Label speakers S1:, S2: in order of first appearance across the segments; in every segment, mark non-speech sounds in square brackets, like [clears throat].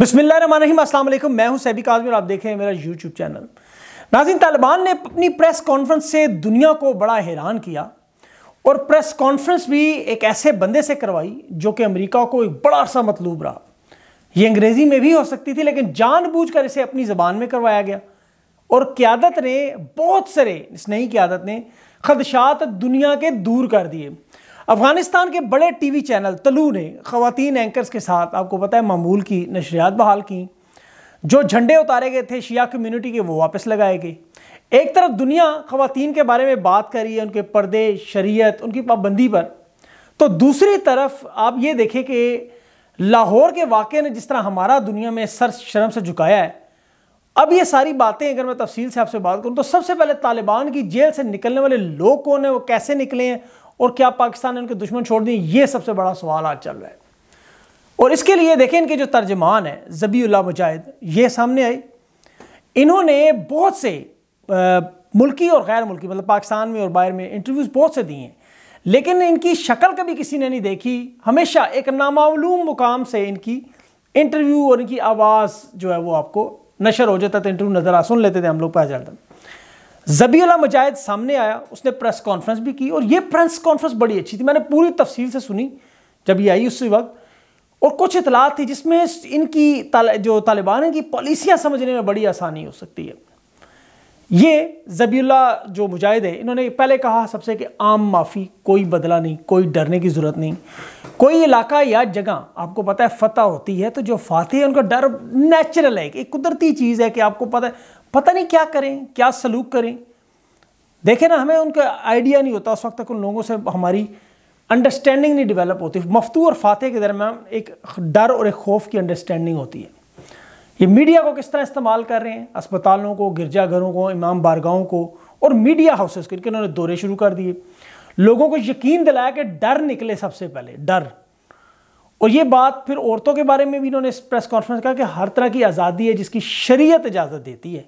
S1: बिस्मिल्लाम असलम मैं हूं सैबी काजमी और आप देख रहे हैं मेरा यूट्यूब चैनल नाजिन तालिबान ने अपनी प्रेस कॉन्फ्रेंस से दुनिया को बड़ा हैरान किया और प्रेस कॉन्फ्रेंस भी एक ऐसे बंदे से करवाई जो कि अमेरिका को एक बड़ा सा मतलूब रहा ये अंग्रेज़ी में भी हो सकती थी लेकिन जानबूझकर इसे अपनी ज़बान में करवाया गया और क्यादत ने बहुत सारे नई क्यादत ने खदशात दुनिया के दूर कर दिए अफगानिस्तान के बड़े टीवी चैनल तलू ने खातन एंकर्स के साथ आपको पता है मामूल की नशरियात बहाल की जो झंडे उतारे गए थे शिया कम्युनिटी के वो वापस लगाए गए एक तरफ दुनिया खातन के बारे में बात कर रही है उनके पर्दे शरीयत उनकी पाबंदी पर तो दूसरी तरफ आप ये देखें कि लाहौर के वाक़े ने जिस तरह हमारा दुनिया में सर शर्म से झुकाया है अब ये सारी बातें अगर मैं तफसील से आपसे बात करूं तो सबसे पहले तालिबान की जेल से निकलने वाले लोग कौन है वो कैसे निकले हैं और क्या पाकिस्तान ने उनके दुश्मन छोड़ दिए ये सबसे बड़ा सवाल आज चल रहा है और इसके लिए देखें इनके जो तर्जमान है जबीउल्ला मुजाहिद ये सामने आई इन्होंने बहुत से आ, मुल्की और गैर मुल्की मतलब पाकिस्तान में और बाहर में इंटरव्यूज़ बहुत से दिए हैं लेकिन इनकी शक्ल कभी किसी ने नहीं देखी हमेशा एक नामालूम मुकाम से इनकी इंटरव्यू और इनकी आवाज़ जो है वो आपको नशर हो जाता था इंटरव्यू नज़र आ सुन लेते थे हम लोग पहचानते जबीला मुजाहिद सामने आया उसने प्रेस कॉन्फ्रेंस भी की और ये प्रेस कॉन्फ्रेंस बड़ी अच्छी थी मैंने पूरी तफसील से सुनी जब ये आई उस वक्त और कुछ इतलात थी जिसमें इनकी ताल, जो तालिबान की पॉलिसियाँ समझने में बड़ी आसानी हो सकती है ये जबीला जो मुजाहिद है इन्होंने पहले कहा सबसे कि आम माफ़ी कोई बदला नहीं कोई डरने की ज़रूरत नहीं कोई इलाका या जगह आपको पता है फतह होती है तो जो फातह है उनका डर नेचुरल है एक कुदरती चीज़ है कि आपको पता है पता नहीं क्या करें क्या सलूक करें देखें ना हमें उनका आइडिया नहीं होता उस वक्त तक उन लोगों से हमारी अंडरस्टैंडिंग नहीं डेवलप होती मफतू और फातह के दरम्यान एक डर और एक खौफ की अंडरस्टैंडिंग होती है ये मीडिया को किस तरह इस्तेमाल कर रहे हैं अस्पतालों को गिरजाघरों को इमाम बारगाहों को और मीडिया हाउसेस को क्योंकि उन्होंने दौरे शुरू कर दिए लोगों को यकीन दिलाया कि डर निकले सबसे पहले डर और ये बात फिर औरतों के बारे में भी इन्होंने इस प्रेस कॉन्फ्रेंस कहा कि हर तरह की आज़ादी है जिसकी शरीयत इजाज़त देती है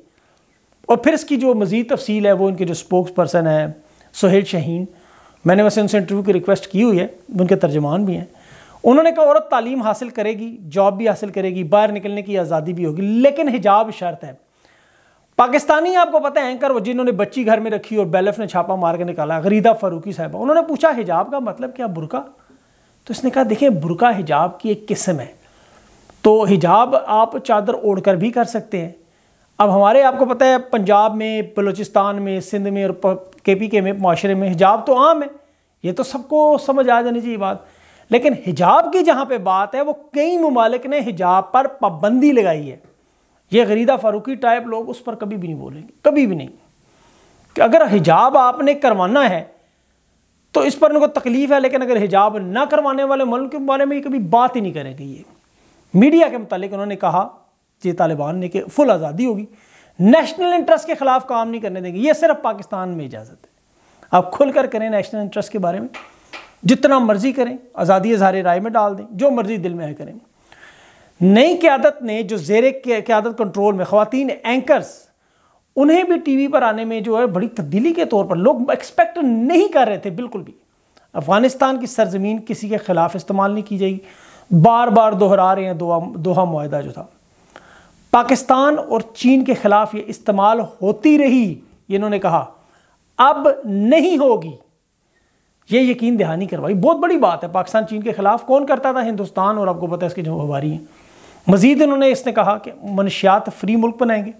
S1: और फिर इसकी जो मज़ीद तफसील है वो इनके जो स्पोक्स पर्सन है सुहेल शहीन मैंने वैसे उनसे इंटरव्यू की रिक्वेस्ट की हुई है उनके तर्जमान भी हैं उन्होंने कहा औरत तालीम हासिल करेगी जॉब भी हासिल करेगी बाहर निकलने की आज़ादी भी होगी लेकिन हिजाब शर्त है पाकिस्तानी आपको पता है एंकर वो जिन्होंने बच्ची घर में रखी और बेलफ ने छापा मार के निकाला गरीदा फरूकी साहबा उन्होंने पूछा हिजाब का मतलब क्या बुरका तो इसने कहा देखिए बुरका हिजाब की एक किस्म है तो हिजाब आप चादर ओढ़ कर भी कर सकते हैं अब हमारे आपको पता है पंजाब में बलूचिस्तान में सिंध में और के पी के में माशरे में हिजाब तो आम है ये तो सबको समझ आ जानी चाहिए बात लेकिन हिजाब की जहाँ पे बात है वो कई ममालिक ने हिजाब पर पाबंदी लगाई है ये गरीदा फारूकी टाइप लोग उस पर कभी भी नहीं बोलेंगे कभी भी नहीं कि अगर हिजाब आपने करवाना है तो इस पर उनको तकलीफ़ है लेकिन अगर हिजाब ना करवाने वाले मुल्क के बारे में ये कभी बात ही नहीं करेंगे ये मीडिया के मतलब उन्होंने कहा जे तालिबान ने कि फुल आज़ादी होगी नेशनल इंटरेस्ट के ख़िलाफ़ काम नहीं करने देंगे ये सिर्फ पाकिस्तान में इजाज़त है आप खुल कर करें नेशनल इंटरेस्ट के बारे में जितना मर्ज़ी करें आज़ादी इजहार राय में डाल दें जो मर्ज़ी दिल में है करें नई क्यादत ने जो जेर क्यादत कंट्रोल में ख़वान एंकर्स उन्हें भी टी वी पर आने में जो है बड़ी तब्दीली के तौर पर लोग एक्सपेक्ट नहीं कर रहे थे बिल्कुल भी अफ़गानिस्तान की सरजमीन किसी के ख़िलाफ़ इस्तेमाल नहीं की जाएगी बार बार दोहरा रहे हैं दोहा दोहा माहा जो था पाकिस्तान और चीन के खिलाफ ये इस्तेमाल होती रही इन्होंने कहा अब नहीं होगी ये यकीन दहानी करवाई बहुत बड़ी बात है पाकिस्तान चीन के खिलाफ कौन करता था हिंदुस्तान और आपको पता है इसके जो हवारी हैं मजीद इन्होंने इसने कहा कि मनशियात फ्री मुल्क बनाएंगे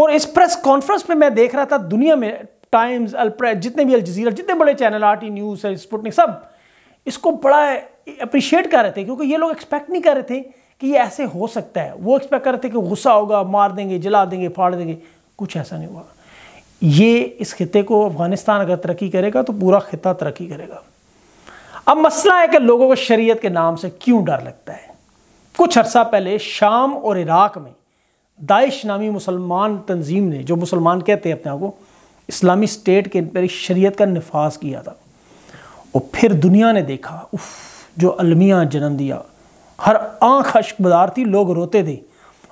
S1: और इस प्रेस कॉन्फ्रेंस में मैं देख रहा था दुनिया में टाइम्स अल्प्रेस जितने भी अलजीरा जितने बड़े चैनल आर टी न्यूज़ है स्पुटनिक सब इसको बड़ा अप्रिशिएट कर रहे थे क्योंकि ये लोग एक्सपेक्ट नहीं कर रहे थे कि ऐसे हो सकता है वो एक्सपेक्ट करते कि गुस्सा होगा मार देंगे जला देंगे फाड़ देंगे कुछ ऐसा नहीं हुआ ये इस खत्े को अफगानिस्तान अगर तरक्की करेगा तो पूरा खत्ता तरक्की करेगा अब मसला है कि लोगों को शरीयत के नाम से क्यों डर लगता है कुछ अरसा पहले शाम और इराक में दाइश नामी मुसलमान तंजीम ने जो मुसलमान कहते हैं अपने आप को इस्लामी स्टेट के पर शरीयत का नफाज किया था और फिर दुनिया ने देखा उफ जो अलमिया जन्म दिया हर आँख अश्कबदार थी लोग रोते थे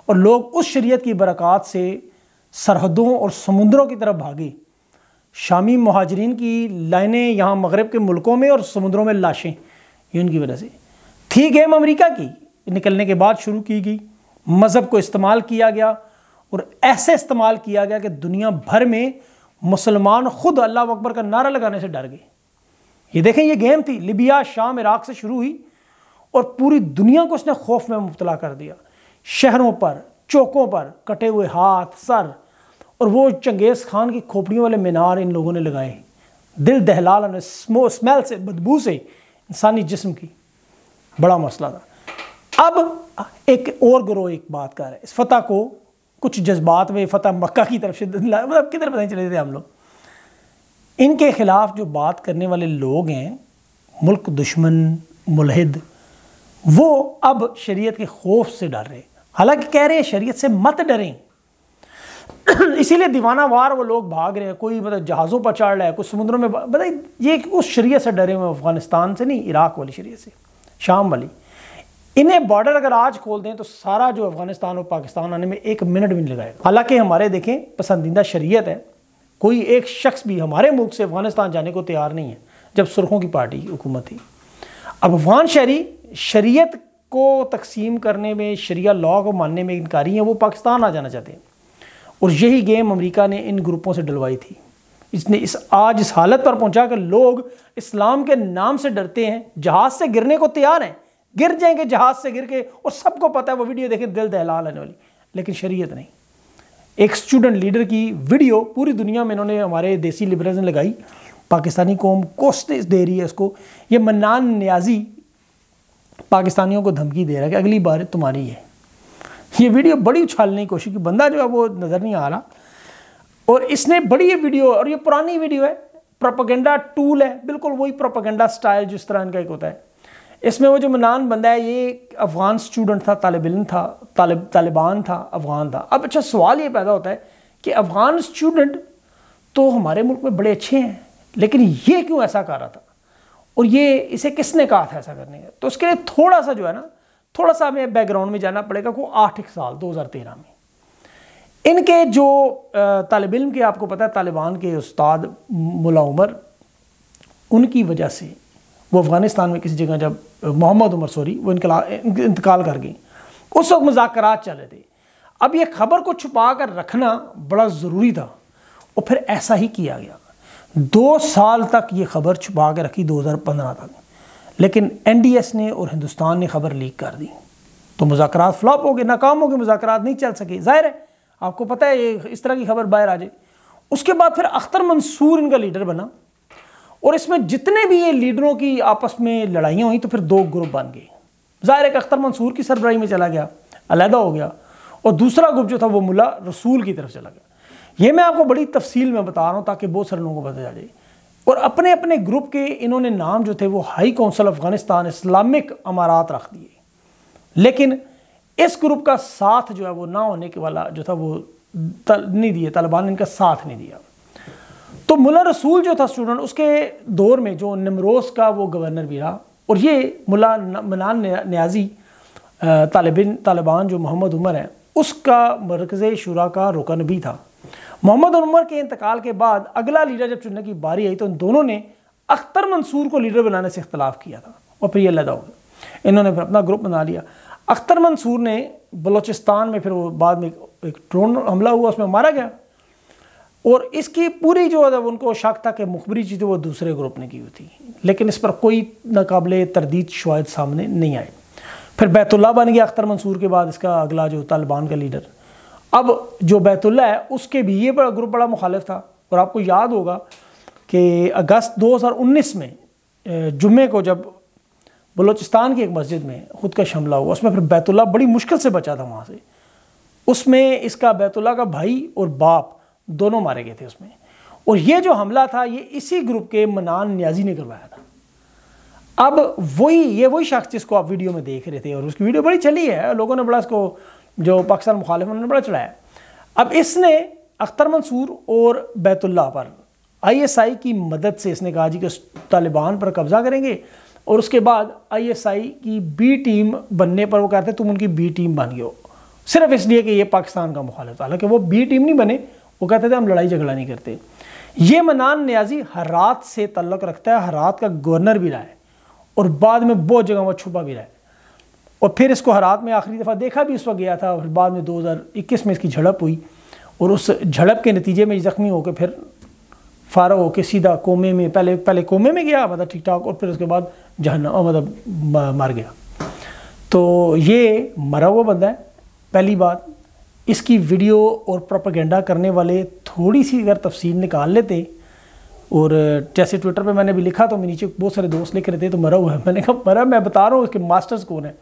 S1: और लोग उस शरीयत की बरक़ात से सरहदों और समुद्रों की तरफ भागे शामी महाजरीन की लाइनें यहाँ मगरब के मुल्कों में और समुद्रों में लाशें ये उनकी वजह से थी गेम अमरीका की निकलने के बाद शुरू की गई मज़हब को इस्तेमाल किया गया और ऐसे इस्तेमाल किया गया कि दुनिया भर में मुसलमान ख़ुद अल्लाह अकबर का नारा लगाने से डर गए ये देखें ये गेम थी लिबिया शाम इराक से शुरू हुई और पूरी दुनिया को उसने खौफ में मुबतला कर दिया शहरों पर चौकों पर कटे हुए हाथ सर और वो चंगेज़ खान की खोपड़ियों वाले मीनार इन लोगों ने लगाए दिल दहलाल स्मो स्मेल से बदबू से इंसानी जिस्म की बड़ा मसला था अब एक और ग्रोह एक बात कर रहे इस फतह को कुछ जज्बात में फ़तह मक्का की तरफ से मतलब किधर नहीं चले थे हम लोग इनके ख़िलाफ़ जो बात करने वाले लोग हैं मुल्क दुश्मन मुलहद वो अब शरीयत के खौफ से डर रहे हालांकि कह रहे हैं शरीयत से मत डरें [clears throat] इसीलिए दीवाना वार वो लोग भाग रहे हैं कोई मतलब जहाज़ों पर चढ़ रहा है कुछ समुद्रों में बताइए मतलब ये उस शरीयत से डरे हुए अफ़गानिस्तान से नहीं इराक़ वाली शरीयत से शाम वाली इन्हें बॉर्डर अगर आज खोल दें तो सारा जो अफगानिस्तान और पाकिस्तान आने में एक मिनट भी नहीं लगाएगा हालांकि हमारे देखें पसंदीदा शरीयत है कोई एक शख्स भी हमारे मुल्क से अफगानिस्तान जाने को तैयार नहीं है जब सुर्खों की पार्टी हुकूमत थी अब अफगान शहरी शरीयत को तकसीम करने में शरिया लॉ को मानने में इनकारी हैं वो पाकिस्तान आ जाना चाहते हैं और यही गेम अमेरिका ने इन ग्रुपों से डलवाई थी इसने इस आज इस हालत पर पहुंचा कि लोग इस्लाम के नाम से डरते हैं जहाज़ से गिरने को तैयार हैं गिर जाएंगे जहाज़ से गिर के और सबको पता है वो वीडियो देखें दिल दहला लेने वाली लेकिन शरीयत नहीं एक स्टूडेंट लीडर की वीडियो पूरी दुनिया में इन्होंने हमारे देसी लिबरल ने लगाई पाकिस्तानी कौम कोसते दे रही है इसको ये मनान न्याजी पाकिस्तानियों को धमकी दे रहा है कि अगली बार तुम्हारी है ये वीडियो बड़ी उछालने की कोशिश की बंदा जो है वो नज़र नहीं आ रहा और इसने बड़ी ये वीडियो और ये पुरानी वीडियो है प्रोपागेंडा टूल है बिल्कुल वही प्रोपागेंडा स्टाइल जिस तरह इनका एक होता है इसमें वो जो मनान बंदा है ये अफ़गान स्टूडेंट था तालब था तालिब तालिबान था अफ़गान था अब अच्छा सवाल ये पैदा होता है कि अफ़गान स्टूडेंट तो हमारे मुल्क में बड़े अच्छे हैं लेकिन ये क्यों ऐसा कर रहा था और ये इसे किसने कहा था ऐसा करने का तो उसके लिए थोड़ा सा जो है ना थोड़ा सा हमें बैकग्राउंड में जाना पड़ेगा को आठ साल 2013 में इनके जो तालब इम के आपको पता है तालिबान के उस्ताद मुला उमर उनकी वजह से वो अफ़गानिस्तान में किसी जगह जब मोहम्मद उमर सॉरी वो इनकला इंतकाल कर गई उस वक्त मजाकरात चल रहे थे अब ये खबर को छुपा कर रखना बड़ा ज़रूरी था और फिर ऐसा ही किया गया दो साल तक ये खबर छुपा के रखी 2015 तक लेकिन एनडीएस ने और हिंदुस्तान ने खबर लीक कर दी तो मुजाकर फ्लॉप हो गए नाकाम हो गए मुजाकर नहीं चल सके ज़ाहिर है आपको पता है ये इस तरह की खबर बाहर आ जाए उसके बाद फिर अख्तर मंसूर इनका लीडर बना और इसमें जितने भी ये लीडरों की आपस में लड़ाइयाँ हुई तो फिर दो ग्रुप बन गए ज़ाहिर है कि अख्तर मंसूर की सरबराही में चला गया अलहदा हो गया और दूसरा ग्रुप जो था वो मुला रसूल की तरफ चला गया ये मैं आपको बड़ी तफसील में बता रहा हूँ ताकि बहुत सारे लोगों को पता चले और अपने अपने ग्रुप के इन्होंने नाम जो थे वो हाई कौंसल अफगानिस्तान इस्लामिक अमारात रख दिए लेकिन इस ग्रुप का साथ जो है वो ना होने के वाला जो था वो तल, नहीं दिए तालिबान ने इनका साथ नहीं दिया तो मुला रसूल जो था स्टूडेंट उसके दौर में जो निमरोस का वो गवर्नर भी रहा और ये मुला मनान न्याजी तालिबिन तालिबान जो मोहम्मद उमर हैं उसका मरकज़ शुरा का रुकन भी था मोहम्मद और उमर के इंतकाल के बाद अगला लीडर जब चुनने की बारी आई तो इन दोनों ने अख्तर मंसूर को लीडर बनाने से इख्तलाफ किया था और फिर ये लदा हो गया इन्होंने फिर अपना ग्रुप बना लिया अख्तर मंसूर ने बलोचिस्तान में फिर वो बाद में एक ड्रोन हमला हुआ उसमें मारा गया और इसकी पूरी जो है उनको शक था कि मुखबरी चीज़ें वो दूसरे ग्रुप ने की हुई थी लेकिन इस पर कोई नाकबले तरदीद शवायद सामने नहीं आए फिर बैतुल्ला बन गया अख्तर मंसूर के बाद इसका अगला जो तालिबान का लीडर अब जो बैतुल्ला है उसके भी ये बड़ा ग्रुप बड़ा मुखालिफ था और आपको याद होगा कि अगस्त 2019 में जुम्मे को जब बलूचिस्तान की एक मस्जिद में खुद का हमला हुआ उसमें फिर बैतुल्ला बड़ी मुश्किल से बचा था वहाँ से उसमें इसका बैतुल्ला का भाई और बाप दोनों मारे गए थे उसमें और ये जो हमला था ये इसी ग्रुप के मनान न्याजी ने करवाया था अब वही ये वही शख्स जिसको आप वीडियो में देख रहे थे और उसकी वीडियो बड़ी चली है लोगों ने बड़ा इसको जो पाकिस्तान मुखालिफ उन्होंने बड़ा चढ़ाया अब इसने अख्तर मंसूर और बैतुल्ला पर आईएसआई की मदद से इसने कहा जी कि तालिबान पर कब्ज़ा करेंगे और उसके बाद आईएसआई की बी टीम बनने पर वो कहते तुम उनकी बी टीम बन गए हो सिर्फ इसलिए कि ये पाकिस्तान का मुखालिफ था हालांकि वो बी टीम नहीं बने वो कहते थे हम लड़ाई झगड़ा नहीं करते ये मनान न्याजी हरात से तल्लक रखता है हरात का गवर्नर भी रहा है और बाद में बहुत जगह वह छुपा भी रहा है और फिर इसको हरात में आखिरी दफ़ा देखा भी इस वक्त गया था और बाद में 2021 में इसकी झड़प हुई और उस झड़प के नतीजे में ज़ख्मी होकर फिर हो होकर सीधा कोमे में पहले पहले कोमे में गया मतलब ठीक ठाक और फिर उसके बाद जहन्नम मतलब मर गया तो ये मरा हुआ बंदा है पहली बात इसकी वीडियो और प्रोपागेंडा करने वाले थोड़ी सी अगर तफसील निकाल लेते और जैसे ट्विटर पे मैंने भी लिखा तो मेरे नीचे बहुत सारे दोस्त लिख रहे थे तो मरा हुआ है मैंने कहा मरा मैं बता रहा हूँ उसके मास्टर्स कौन है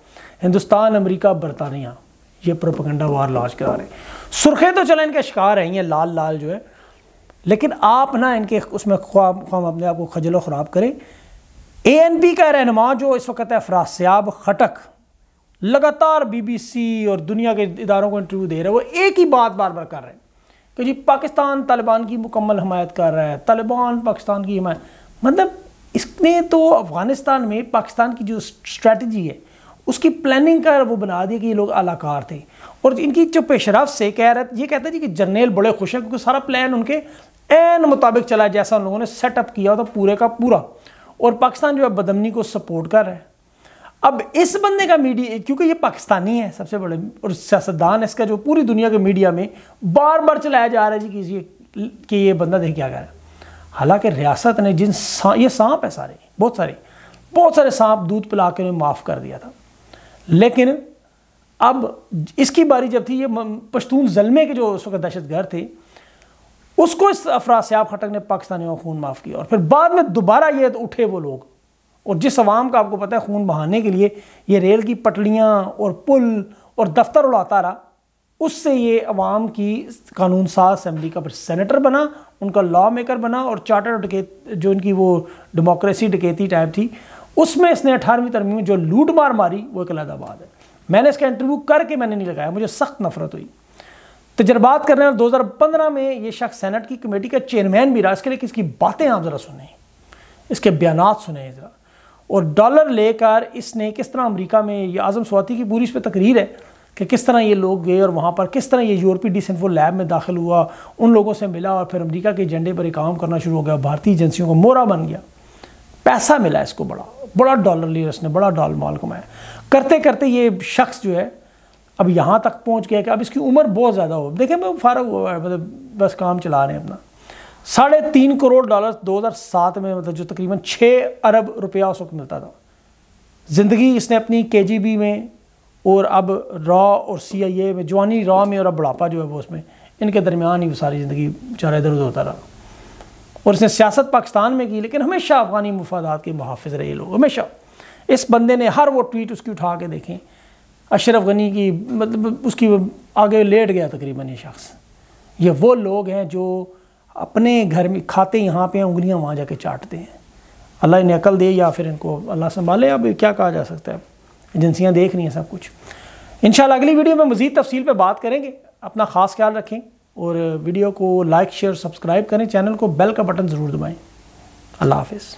S1: हिंदुस्तान अमेरिका बरतानिया ये प्रोपगंडा वार लॉन्च करा रहे हैं तो चले इनके शिकार हैं ये लाल लाल जो है लेकिन आप ना इनके उसमें ख्वाब ख्वाब अपने आप को खजलो ख़राब करें ए एन पी का रहनमा जो इस वक्त है फरासयाब खटक लगातार बी बी सी और दुनिया के इदारों को इंटरव्यू दे रहे हैं वो एक ही बात बार बार कर रहे हैं कि जी पाकिस्तान तालिबान की मुकम्मल हमायत कर रहा है तालिबान पाकिस्तान की हमायत मतलब इसने तो अफ़गानिस्तान में पाकिस्तान की जो स्ट्रेटजी है उसकी प्लानिंग का वो बना दिया कि ये लोग अलाकार थे और इनकी जो पेशरफ से कह रहा ये कहता है जी कि जर्नेल बड़े खुश हैं क्योंकि सारा प्लान उनके एन मुताबिक चला जैसा उन लोगों ने सेटअप किया था पूरे का पूरा और पाकिस्तान जो है बदमनी को सपोर्ट कर रहा है अब इस बंदे का मीडिया क्योंकि ये पाकिस्तानी है सबसे बड़े और सियासतदान इसका जो पूरी दुनिया के मीडिया में बार बार चलाया जा रहा है जी कि ये कि ये बंदा देख क्या कर रहा है हालांकि रियासत ने जिन सा, ये सांप है सारे बहुत सारे बहुत सारे सांप दूध पिला के उन्हें माफ़ कर दिया था लेकिन अब इसकी बारी जब थी ये पश्तून जलमे के जो उस वक्त दहशतगर्द थे उसको इस अफरा सयाब खटक ने पाकिस्तानियों का खून माफ़ किया और फिर बाद में दोबारा ये तो उठे वो लोग और जिस आवाम का आपको पता है खून बहाने के लिए ये रेल की पटड़ियाँ और पुल और दफ्तर उड़ाता रहा उससे ये अवाम की कानून साज असम्बली का फिर सेनेटर बना उनका लॉ मेकर बना और चार्टर के जो इनकी वो डेमोक्रेसी डकेती टाइप थी उसमें इसने अठारहवीं तरमी में जो लूट मार मारी वो एक अलहदाबाद है मैंने इसका इंटरव्यू करके मैंने नहीं लगाया मुझे सख्त नफरत हुई तजर्बात कर रहे हैं दो हज़ार पंद्रह में ये शख्स सेनेट की कमेटी का चेयरमैन भी रहा इसके लिए इसकी बातें आप ज़रा सुने इसके बयान सुने ज़रा और डॉलर लेकर इसने किस तरह अमरीका में ये आज़म स्वाति की पूरी इस पर तकरीर है कि किस तरह ये लोग गए और वहाँ पर किस तरह ये यूरोपीय डिसनफो लैब में दाखिल हुआ उन लोगों से मिला और फिर अमरीका के एजेंडे पर काम करना शुरू हो गया भारतीय एजेंसियों का मोरा बन गया पैसा मिला इसको बड़ा बड़ा डॉलर लिया उसने बड़ा डॉल मॉल कमाया करते करते ये शख्स जो है अब यहाँ तक पहुँच गया कि अब इसकी उम्र बहुत ज़्यादा हो देखें मैं फारग हुआ है मतलब बस काम चला रहे हैं अपना साढ़े तीन करोड़ डॉलर 2007 में मतलब जो तकरीबन छः अरब रुपया उस वक्त मिलता था ज़िंदगी इसने अपनी के में और अब रॉ और सी आई ए में जवानी रॉ में और अब बुढ़ापा जो है वो उसमें इनके दरमियान ही वो सारी ज़िंदगी बेचारा इधर उधर होता रहा और इसने सियासत पाकिस्तान में की लेकिन हमेशा अफगानी मफादात के मुहाफ़ रहे लोग हमेशा इस बंदे ने हर वो ट्वीट उसकी उठा के देखें अशरफ गनी की मतलब उसकी आगे लेट गया तकरीबन ये शख्स ये वो लोग हैं जो अपने घर में खाते यहाँ पे हैं उंगलियाँ वहाँ जाके चाटते हैं अल्लाह इन्हें अकल दे या फिर इनको अल्लाह संभाले अब क्या कहा जा सकता है एजेंसियाँ देख रही हैं सब कुछ इन अगली वीडियो में मज़ीद तफसील पर बात करेंगे अपना ख़ास ख्याल रखें और वीडियो को लाइक शेयर सब्सक्राइब करें चैनल को बेल का बटन ज़रूर दबाएँ अल्लाह हाफिज़